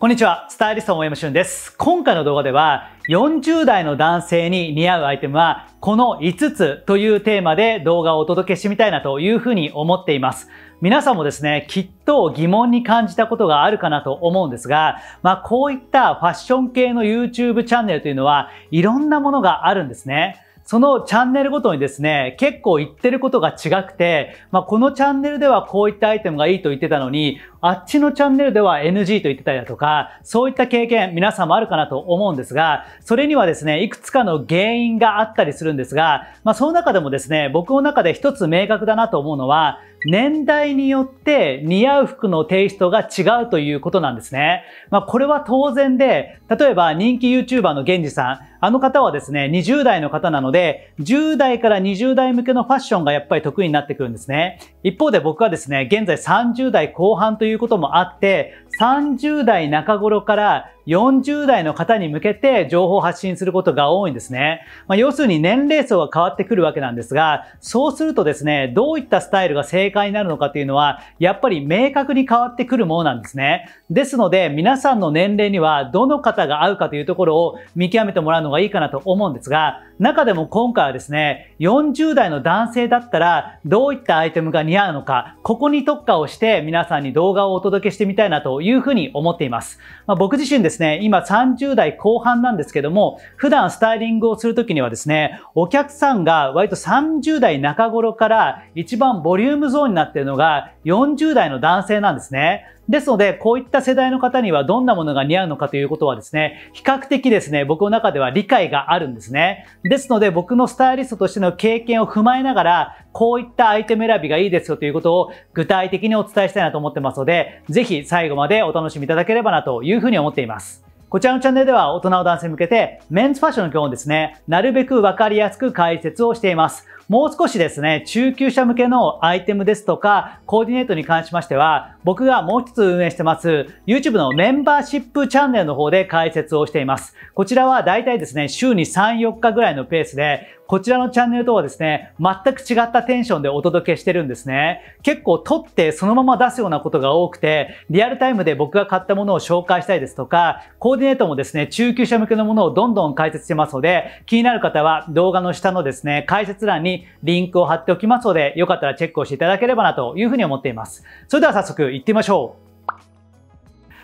こんにちは、スタイリストの大山俊です。今回の動画では、40代の男性に似合うアイテムは、この5つというテーマで動画をお届けしてみたいなというふうに思っています。皆さんもですね、きっと疑問に感じたことがあるかなと思うんですが、まあこういったファッション系の YouTube チャンネルというのは、いろんなものがあるんですね。そのチャンネルごとにですね、結構言ってることが違くて、まあ、このチャンネルではこういったアイテムがいいと言ってたのに、あっちのチャンネルでは NG と言ってたりだとか、そういった経験皆さんもあるかなと思うんですが、それにはですね、いくつかの原因があったりするんですが、まあ、その中でもですね、僕の中で一つ明確だなと思うのは、年代によって似合う服のテイストが違うということなんですね。まあ、これは当然で、例えば人気 YouTuber のゲンジさん、あの方はですね、20代の方なので、10代から20代向けのファッションがやっぱり得意になってくるんですね。一方で僕はですね、現在30代後半ということもあって、30代中頃から40代の方に向けて情報を発信することが多いんですね。まあ、要するに年齢層が変わってくるわけなんですが、そうするとですね、どういったスタイルが正解になるのかというのは、やっぱり明確に変わってくるものなんですね。ですので、皆さんの年齢にはどの方が合うかというところを見極めてもらうのがいいかなと思うんですが、中でも今回はですね、40代の男性だったらどういったアイテムが似合うのか、ここに特化をして皆さんに動画をお届けしてみたいなといういうふうに思っています。まあ、僕自身ですね、今30代後半なんですけども、普段スタイリングをするときにはですね、お客さんが割と30代中頃から一番ボリュームゾーンになっているのが40代の男性なんですね。ですので、こういった世代の方にはどんなものが似合うのかということはですね、比較的ですね、僕の中では理解があるんですね。ですので、僕のスタイリストとしての経験を踏まえながら、こういったアイテム選びがいいですよということを具体的にお伝えしたいなと思ってますので、ぜひ最後までお楽しみいただければなというふうに思っています。こちらのチャンネルでは大人の男性に向けてメンズファッションの基本ですね、なるべくわかりやすく解説をしています。もう少しですね、中級者向けのアイテムですとか、コーディネートに関しましては、僕がもう一つ運営してます YouTube のメンバーシップチャンネルの方で解説をしています。こちらは大体ですね、週に3、4日ぐらいのペースで、こちらのチャンネルとはですね、全く違ったテンションでお届けしてるんですね。結構撮ってそのまま出すようなことが多くて、リアルタイムで僕が買ったものを紹介したいですとか、コーディネートもですね、中級者向けのものをどんどん解説してますので、気になる方は動画の下のですね、解説欄にリンクを貼っておきますので、よかったらチェックをしていただければなというふうに思っています。それでは早速行ってみましょう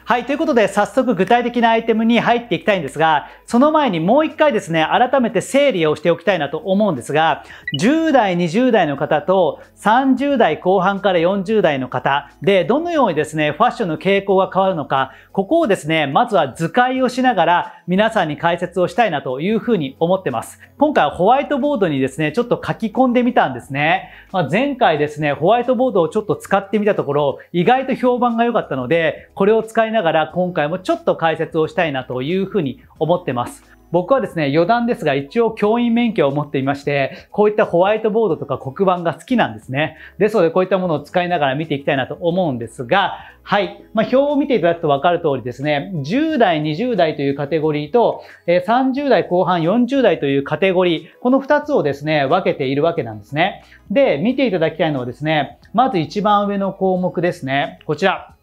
はい、ということで早速具体的なアイテムに入っていきたいんですが、その前にもう一回ですね、改めて整理をしておきたいなと思うんですが、10代、20代の方と30代後半から40代の方で、どのようにですね、ファッションの傾向が変わるのか、ここをですね、まずは図解をしながら皆さんに解説をしたいなというふうに思ってます。今回はホワイトボードにですね、ちょっと書き込んでみたんですね。まあ、前回ですね、ホワイトボードをちょっと使ってみたところ、意外と評判が良かったので、これを使いながら今回もちょっと解説をしたいなというふうに思ってます。僕はですね、余談ですが一応教員免許を持っていまして、こういったホワイトボードとか黒板が好きなんですね。ですのでこういったものを使いながら見ていきたいなと思うんですが、はい。まあ、表を見ていただくとわかる通りですね、10代、20代というカテゴリーと、30代後半、40代というカテゴリー、この2つをですね、分けているわけなんですね。で、見ていただきたいのはですね、まず一番上の項目ですね。こちら。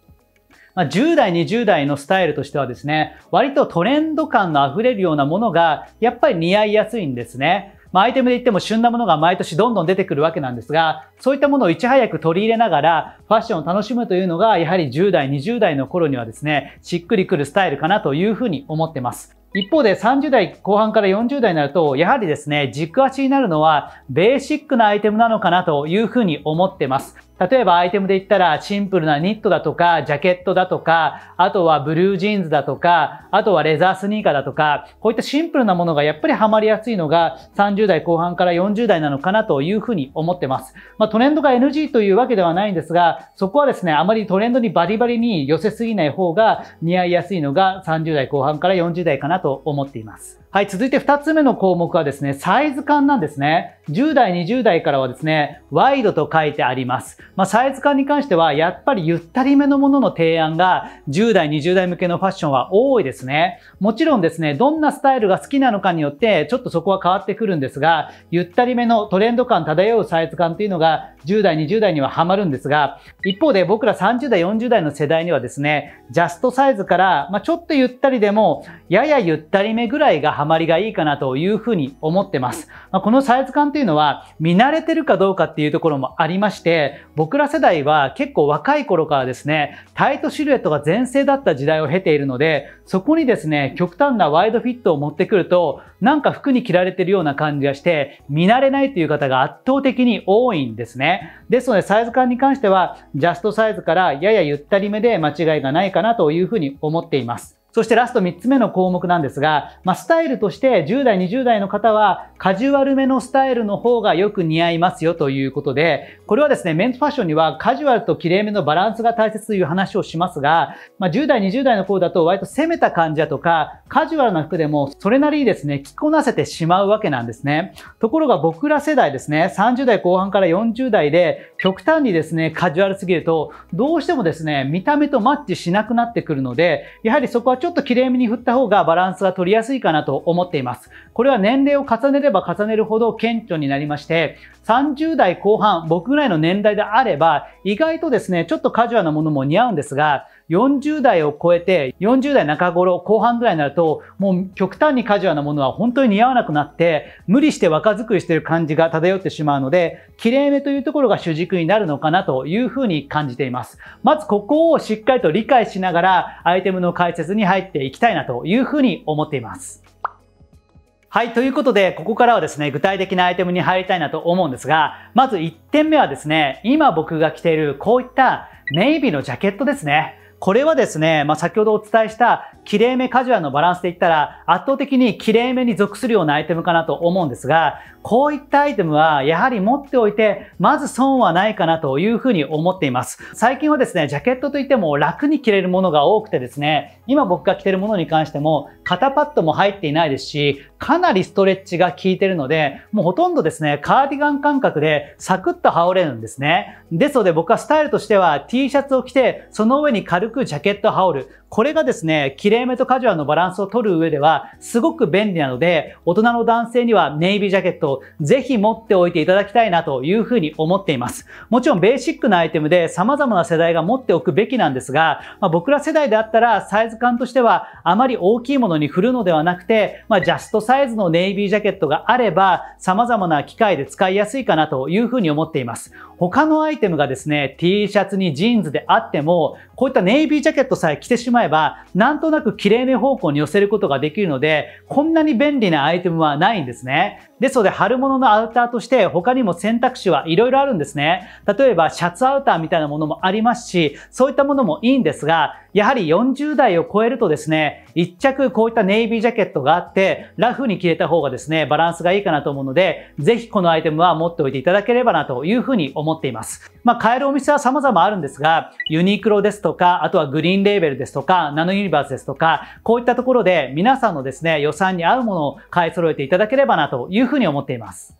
まあ、10代、20代のスタイルとしてはですね、割とトレンド感の溢れるようなものが、やっぱり似合いやすいんですね。まあ、アイテムで言っても旬なものが毎年どんどん出てくるわけなんですが、そういったものをいち早く取り入れながら、ファッションを楽しむというのが、やはり10代、20代の頃にはですね、しっくりくるスタイルかなというふうに思ってます。一方で30代後半から40代になると、やはりですね、軸足になるのはベーシックなアイテムなのかなというふうに思ってます。例えばアイテムで言ったらシンプルなニットだとか、ジャケットだとか、あとはブルージーンズだとか、あとはレザースニーカーだとか、こういったシンプルなものがやっぱりハマりやすいのが30代後半から40代なのかなというふうに思ってます。まあ、トレンドが NG というわけではないんですが、そこはですね、あまりトレンドにバリバリに寄せすぎない方が似合いやすいのが30代後半から40代かなと思っています。はい、続いて2つ目の項目はですね、サイズ感なんですね。10代、20代からはですね、ワイドと書いてあります。まあ、サイズ感に関しては、やっぱりゆったりめのものの提案が、10代、20代向けのファッションは多いですね。もちろんですね、どんなスタイルが好きなのかによって、ちょっとそこは変わってくるんですが、ゆったりめのトレンド感漂うサイズ感っていうのが、10代、20代にはハマるんですが、一方で僕ら30代、40代の世代にはですね、ジャストサイズから、まあ、ちょっとゆったりでも、ややゆったりめぐらいがハマりがいいかなというふうに思ってます。まあ、このサイズ感というのは、見慣れてるかどうかっていうところもありまして、僕ら世代は結構若い頃からですね、タイトシルエットが全盛だった時代を経ているので、そこにですね、極端なワイドフィットを持ってくると、なんか服に着られてるような感じがして、見慣れないという方が圧倒的に多いんですね。ですので、サイズ感に関しては、ジャストサイズからややゆったりめで間違いがないかなというふうに思っています。そしてラスト3つ目の項目なんですが、まあ、スタイルとして10代、20代の方はカジュアルめのスタイルの方がよく似合いますよということで、これはですね、メンズファッションにはカジュアルと綺麗めのバランスが大切という話をしますが、まあ、10代、20代の方だと割と攻めた感じだとか、カジュアルな服でもそれなりにですね、着こなせてしまうわけなんですね。ところが僕ら世代ですね、30代後半から40代で極端にですね、カジュアルすぎると、どうしてもですね、見た目とマッチしなくなってくるので、やはりそこはちょっと綺麗めに振った方がバランスが取りやすいかなと思っています。これは年齢を重ねれば重ねるほど顕著になりまして、30代後半、僕ぐらいの年代であれば、意外とですね、ちょっとカジュアルなものも似合うんですが、40代を超えて、40代中頃、後半ぐらいになると、もう極端にカジュアルなものは本当に似合わなくなって、無理して若作りしてる感じが漂ってしまうので、綺麗めというところが主軸になるのかなというふうに感じています。まずここをしっかりと理解しながら、アイテムの解説に入っていきたいなというふうに思っています。はい。ということで、ここからはですね、具体的なアイテムに入りたいなと思うんですが、まず1点目はですね、今僕が着ているこういったネイビーのジャケットですね。これはですね、まあ、先ほどお伝えしたきれいめカジュアルのバランスで言ったら圧倒的にきれいめに属するようなアイテムかなと思うんですが、こういったアイテムはやはり持っておいて、まず損はないかなというふうに思っています。最近はですね、ジャケットといっても楽に着れるものが多くてですね、今僕が着てるものに関しても、肩パッドも入っていないですし、かなりストレッチが効いてるので、もうほとんどですね、カーディガン感覚でサクッと羽織れるんですね。ですので僕はスタイルとしては T シャツを着て、その上に軽くジャケット羽織る。これがですね、きれいめとカジュアルのバランスを取る上では、すごく便利なので、大人の男性にはネイビージャケットをぜひ持っておいていただきたいなというふうに思っています。もちろんベーシックなアイテムで様々な世代が持っておくべきなんですが、まあ、僕ら世代であったらサイズ感としてはあまり大きいものに振るのではなくて、まあ、ジャストサイズのネイビージャケットがあれば、様々な機械で使いやすいかなというふうに思っています。他のアイテムがですね、T シャツにジーンズであっても、こういったネイビージャケットさえ着てしまえば、なんとなく綺麗め方向に寄せることができるので、こんなに便利なアイテムはないんですね。ですので、春物のアウターとして他にも選択肢はいろいろあるんですね。例えば、シャツアウターみたいなものもありますし、そういったものもいいんですが、やはり40代を超えるとですね、一着こういったネイビージャケットがあって、ラフに着れた方がですね、バランスがいいかなと思うので、ぜひこのアイテムは持っておいていただければなというふうに思っています。まあ、買えるお店は様々あるんですが、ユニクロですとか、あとはグリーンレーベルですとか、ナノユニバースですとか、こういったところで皆さんのですね、予算に合うものを買い揃えていただければなというふうにふうに思っています。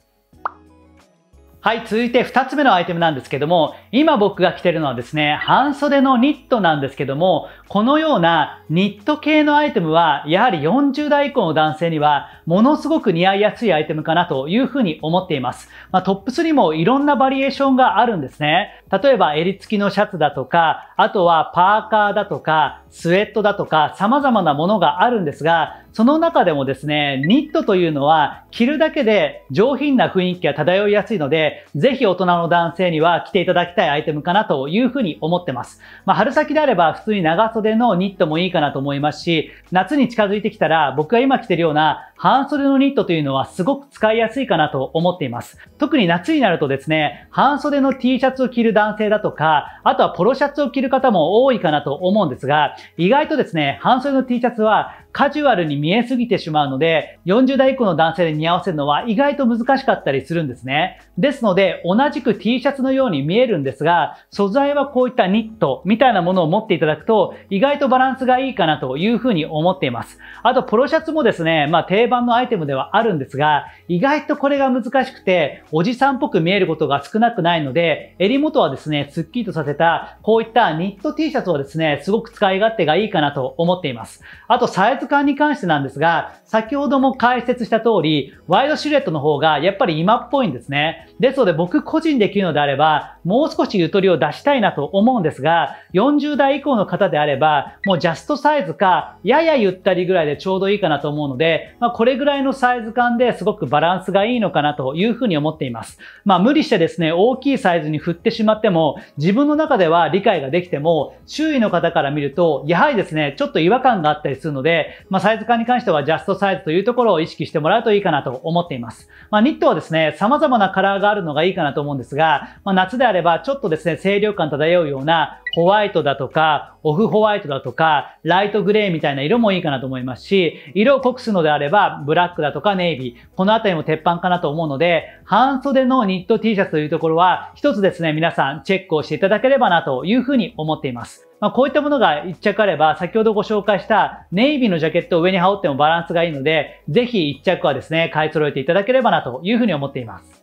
はい、続いて2つ目のアイテムなんですけども、今僕が着てるのはですね、半袖のニットなんですけども、このようなニット系のアイテムは、やはり40代以降の男性には、ものすごく似合いやすいアイテムかなというふうに思っています。まあ、トップスにもいろんなバリエーションがあるんですね。例えば、襟付きのシャツだとか、あとはパーカーだとか、スウェットだとか様々なものがあるんですが、その中でもですね、ニットというのは着るだけで上品な雰囲気が漂いやすいので、ぜひ大人の男性には着ていただきたいアイテムかなというふうに思ってます。まあ、春先であれば普通に長袖のニットもいいかなと思いますし、夏に近づいてきたら僕が今着てるような半袖のニットというのはすごく使いやすいかなと思っています。特に夏になるとですね、半袖の T シャツを着る男性だとか、あとはポロシャツを着る方も多いかなと思うんですが、意外とですね、半袖の T シャツはカジュアルに見えすぎてしまうので、40代以降の男性で似合わせるのは意外と難しかったりするんですね。ですので、同じく T シャツのように見えるんですが、素材はこういったニットみたいなものを持っていただくと、意外とバランスがいいかなというふうに思っています。あと、ポロシャツもですね、まあ定番のアイテムではあるんですが、意外とこれが難しくて、おじさんっぽく見えることが少なくないので、襟元はですね、スッキリとさせた、こういったニット T シャツはですね、すごく使い勝手がいいかなと思っています。あと、サイズ感に関してなんですが、先ほども解説した通り、ワイドシルエットの方がやっぱり今っぽいんですね。ですので僕個人できるのであれば、もう少しゆとりを出したいなと思うんですが、40代以降の方であれば、もうジャストサイズか、ややゆったりぐらいでちょうどいいかなと思うので、まあ、これぐらいのサイズ感ですごくバランスがいいのかなというふうに思っています。まあ無理してですね、大きいサイズに振ってしまっても、自分の中では理解ができても、周囲の方から見ると、やはりですね、ちょっと違和感があったりするので、まあ、サイズ感に関してはジャストサイズというところを意識してもらうといいかなと思っています。まあ、ニットはですね、様々なカラーがあるのがいいかなと思うんですが、まあ、夏であればちょっとですね、清涼感漂うようなホワイトだとか、オフホワイトだとか、ライトグレーみたいな色もいいかなと思いますし、色を濃くするのであれば、ブラックだとかネイビー、このあたりも鉄板かなと思うので、半袖のニット T シャツというところは、一つですね、皆さんチェックをしていただければなというふうに思っています。まあ、こういったものが1着あれば、先ほどご紹介したネイビーのジャケットを上に羽織ってもバランスがいいので、ぜひ1着はですね、買い揃えていただければなというふうに思っています。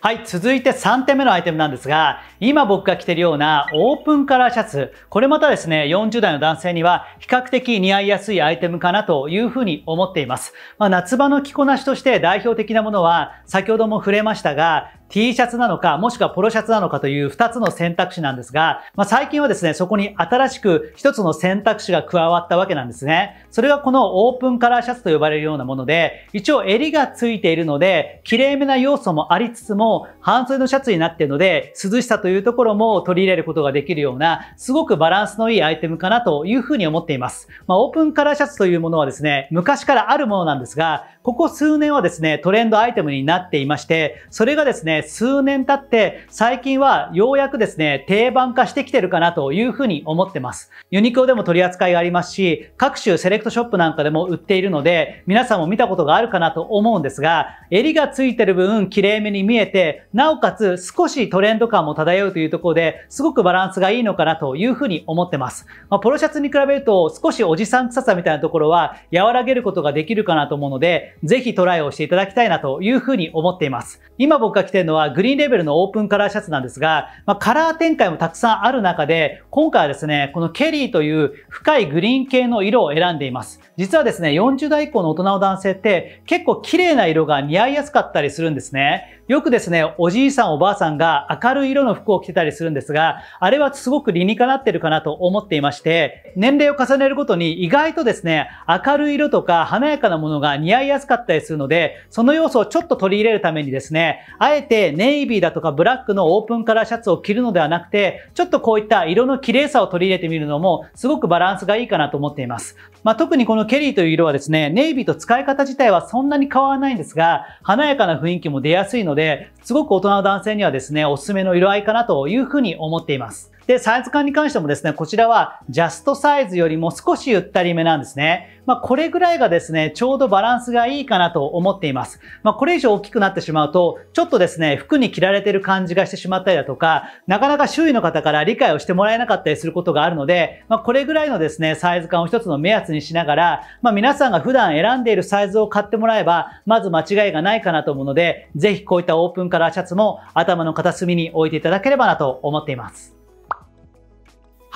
はい、続いて3点目のアイテムなんですが、今僕が着てるようなオープンカラーシャツ、これまたですね、40代の男性には比較的似合いやすいアイテムかなというふうに思っています。まあ、夏場の着こなしとして代表的なものは、先ほども触れましたが、T シャツなのか、もしくはポロシャツなのかという2つの選択肢なんですが、まあ、最近はですね、そこに新しく1つの選択肢が加わったわけなんですね。それがこのオープンカラーシャツと呼ばれるようなもので、一応襟がついているので、綺麗めな要素もありつつも、半袖のシャツになっているので、涼しさというところも取り入れることができるような、すごくバランスのいいアイテムかなというふうに思っています。まあ、オープンカラーシャツというものはですね、昔からあるものなんですが、ここ数年はですね、トレンドアイテムになっていまして、それがですね、数年経って、最近はようやくですね、定番化してきてるかなというふうに思ってます。ユニクロでも取り扱いがありますし、各種セレクトショップなんかでも売っているので、皆さんも見たことがあるかなと思うんですが、襟がついてる分、綺麗めに見えて、なおかつ少しトレンド感も漂うというところで、すごくバランスがいいのかなというふうに思ってます。まあ、ポロシャツに比べると、少しおじさん臭さみたいなところは和らげることができるかなと思うので、ぜひトライをしていただきたいなというふうに思っています。今僕が着てるのはグリーンレベルのオープンカラーシャツなんですが、まあ、カラー展開もたくさんある中で、今回はですね、このケリーという深いグリーン系の色を選んでいます。実はですね、40代以降の大人の男性って結構綺麗な色が似合いやすかったりするんですね。よくですね、おじいさんおばあさんが明るい色の服を着てたりするんですが、あれはすごく理にかなってるかなと思っていまして、年齢を重ねるごとに意外とですね、明るい色とか華やかなものが似合いやすかったりするので、その要素をちょっと取り入れるためにですね、あえてネイビーだとかブラックのオープンカラーシャツを着るのではなくて、ちょっとこういった色の綺麗さを取り入れてみるのも、すごくバランスがいいかなと思っています。まあ、特にこののケリーという色はですね、ネイビーと使い方自体はそんなに変わらないんですが、華やかな雰囲気も出やすいので、すごく大人の男性にはですね、おすすめの色合いかなというふうに思っています。で、サイズ感に関してもですね、こちらはジャストサイズよりも少しゆったりめなんですね。まあ、これぐらいがですね、ちょうどバランスがいいかなと思っています。まあ、これ以上大きくなってしまうと、ちょっとですね、服に着られてる感じがしてしまったりだとか、なかなか周囲の方から理解をしてもらえなかったりすることがあるので、まあ、これぐらいのですね、サイズ感を一つの目安にしながら、まあ、皆さんが普段選んでいるサイズを買ってもらえば、まず間違いがないかなと思うので、ぜひこういったオープンカラーシャツも頭の片隅に置いていただければなと思っています。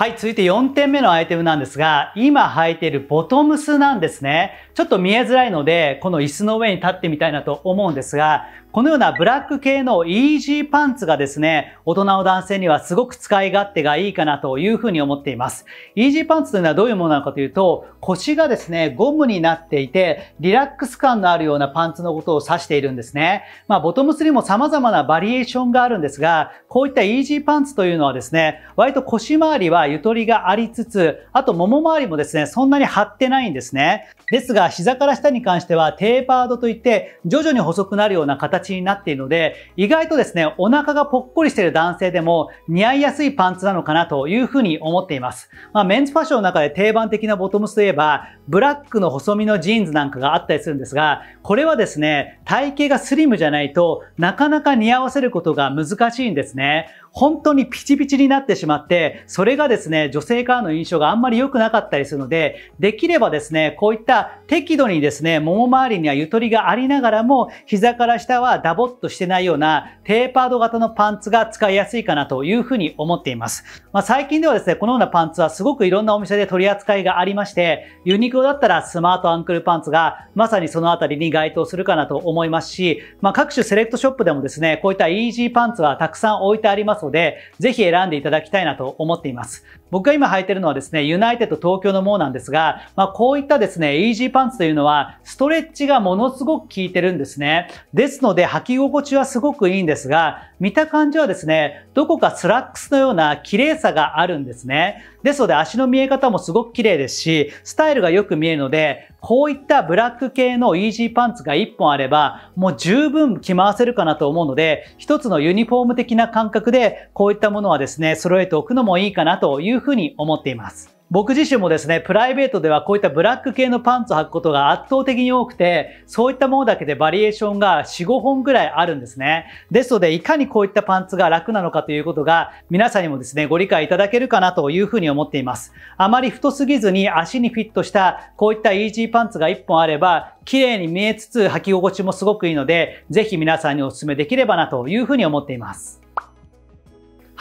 はい、続いて4点目のアイテムなんですが、今履いているボトムスなんですね。ちょっと見えづらいので、この椅子の上に立ってみたいなと思うんですが、このようなブラック系のイージーパンツがですね、大人の男性にはすごく使い勝手がいいかなというふうに思っています。イージーパンツというのはどういうものなのかというと、腰がですね、ゴムになっていて、リラックス感のあるようなパンツのことを指しているんですね。まあ、ボトムスにも様々なバリエーションがあるんですが、こういったイージーパンツというのはですね、割と腰回りはゆとりがありつつ、あともも周りもですね、そんなに張ってないんですね。ですが、膝から下に関してはテーパードといって、徐々に細くなるような形形になっているので、意外とですね、お腹がぽっこりしている男性でも似合いやすいパンツなのかなというふうに思っています。まあ、メンズファッションの中で定番的なボトムスといえば、ブラックの細身のジーンズなんかがあったりするんですが、これはですね、体型がスリムじゃないとなかなか似合わせることが難しいんですね。本当にピチピチになってしまって、それがですね、女性からの印象があんまり良くなかったりするので、できればですね、こういった適度にですね、もも周りにはゆとりがありながらも、膝から下はダボっとしてないようなテーパード型のパンツが使いやすいかなというふうに思っています。まあ、最近ではですね、このようなパンツはすごくいろんなお店で取り扱いがありまして、ユニクロだったらスマートアンクルパンツがまさにそのあたりに該当するかなと思いますし、まあ、各種セレクトショップでもですね、こういったイージーパンツはたくさん置いてありますので、ぜひ選んでいただきたいなと思っています。僕が今履いてるのはですね、ユナイテッド東京のものなんですが、まあ、こういったですね、イージーパンツというのは、ストレッチがものすごく効いてるんですね。ですので、履き心地はすごくいいんですが、見た感じはですね、どこかスラックスのような綺麗さがあるんですね。ですので、足の見え方もすごく綺麗ですし、スタイルがよく見えるので、こういったブラック系のイージーパンツが1本あれば、もう十分着回せるかなと思うので、一つのユニフォーム的な感覚で、こういったものはですね、揃えておくのもいいかなといういうふうに思っています。僕自身もですね、プライベートではこういったブラック系のパンツを履くことが圧倒的に多くて、そういったものだけでバリエーションが4、5本ぐらいあるんですね。ですので、いかにこういったパンツが楽なのかということが、皆さんにもですね、ご理解いただけるかなというふうに思っています。あまり太すぎずに足にフィットした、こういったイージーパンツが1本あれば、綺麗に見えつつ履き心地もすごくいいので、ぜひ皆さんにお勧めできればなというふうに思っています。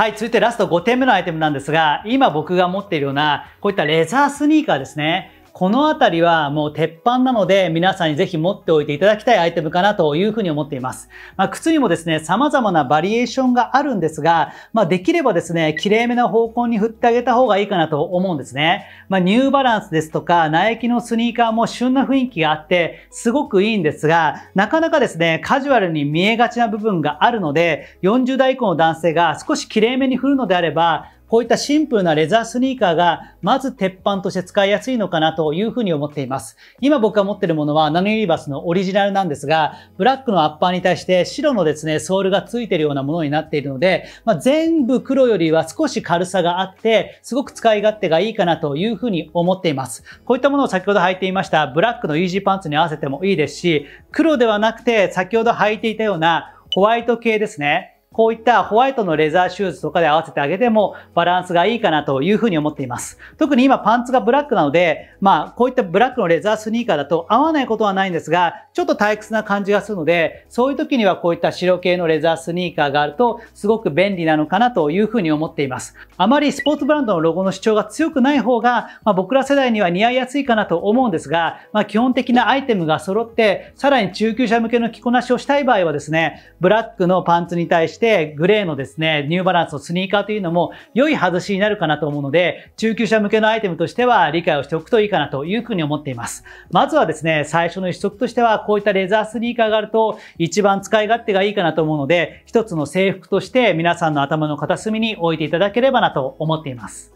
はい、続いてラスト5点目のアイテムなんですが、今僕が持っているような、こういったレザースニーカーですね。この辺りはもう鉄板なので皆さんにぜひ持っておいていただきたいアイテムかなというふうに思っています。まあ、靴にもですね、様々なバリエーションがあるんですが、まあ、できればですね、綺麗めな方向に振ってあげた方がいいかなと思うんですね。まあ、ニューバランスですとか、ナイキのスニーカーも旬な雰囲気があって、すごくいいんですが、なかなかですね、カジュアルに見えがちな部分があるので、40代以降の男性が少し綺麗めに振るのであれば、こういったシンプルなレザースニーカーが、まず鉄板として使いやすいのかなというふうに思っています。今僕が持ってるものはナノユニバースのオリジナルなんですが、ブラックのアッパーに対して白のですね、ソールが付いてるようなものになっているので、まあ、全部黒よりは少し軽さがあって、すごく使い勝手がいいかなというふうに思っています。こういったものを先ほど履いていましたブラックのイージーパンツに合わせてもいいですし、黒ではなくて先ほど履いていたようなホワイト系ですね。こういったホワイトのレザーシューズとかで合わせてあげてもバランスがいいかなというふうに思っています。特に今パンツがブラックなので、まあこういったブラックのレザースニーカーだと合わないことはないんですが、ちょっと退屈な感じがするので、そういう時にはこういった白系のレザースニーカーがあるとすごく便利なのかなというふうに思っています。あまりスポーツブランドのロゴの主張が強くない方が、まあ、僕ら世代には似合いやすいかなと思うんですが、まあ基本的なアイテムが揃って、さらに中級者向けの着こなしをしたい場合はですね、ブラックのパンツに対してしてグレーのですね、ニューバランスのスニーカーというのも良い外しになるかなと思うので、中級者向けのアイテムとしては理解をしておくといいかなというふうに思っています。まずはですね、最初の一足としてはこういったレザースニーカーがあると一番使い勝手がいいかなと思うので、一つの制服として皆さんの頭の片隅に置いていただければなと思っています。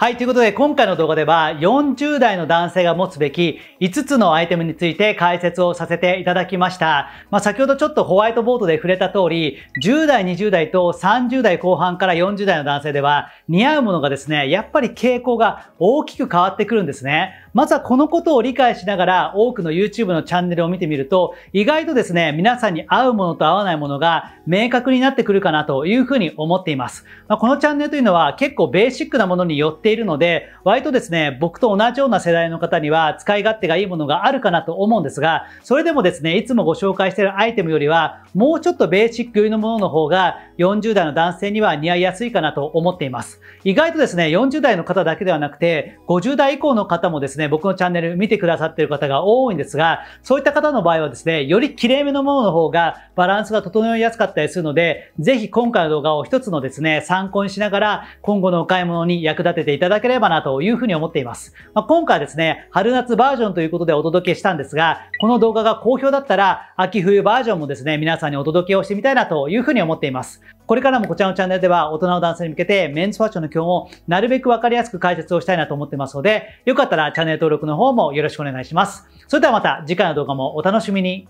はい、ということで今回の動画では40代の男性が持つべき5つのアイテムについて解説をさせていただきました。まあ、先ほどちょっとホワイトボードで触れた通り、10代、20代と30代後半から40代の男性では似合うものがですね、やっぱり傾向が大きく変わってくるんですね。まずはこのことを理解しながら多くの YouTube のチャンネルを見てみると意外とですね、皆さんに合うものと合わないものが明確になってくるかなというふうに思っています。まあ、このチャンネルというのは結構ベーシックなものに寄っているので、割とですね、僕と同じような世代の方には使い勝手がいいものがあるかなと思うんですが、それでもですね、いつもご紹介しているアイテムよりはもうちょっとベーシック寄りのものの方が40代の男性には似合いやすいかなと思っています。意外とですね、40代の方だけではなくて、50代以降の方もですね、ね、僕のチャンネル見てくださってる方が多いんですが、そういった方の場合はですね、より綺麗めのものの方がバランスが整いやすかったりするので、ぜひ今回の動画を一つのですね、参考にしながら、今後のお買い物に役立てていただければなというふうに思っています。まあ、今回ですね、春夏バージョンということでお届けしたんですが、この動画が好評だったら、秋冬バージョンもですね、皆さんにお届けをしてみたいなというふうに思っています。これからもこちらのチャンネルでは大人の男性に向けてメンズファッションの基本をなるべくわかりやすく解説をしたいなと思ってますので、よかったらチャンネル登録の方もよろしくお願いします。それではまた次回の動画もお楽しみに。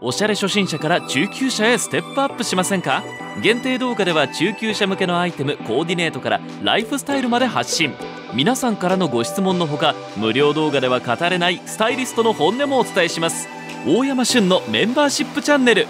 おしゃれ初心者から中級者へステップアップしませんか限定動画では中級者向けのアイテムコーディネートからライフスタイルまで発信皆さんからのご質問のほか無料動画では語れないスタイリストの本音もお伝えします大山俊のメンバーシップチャンネル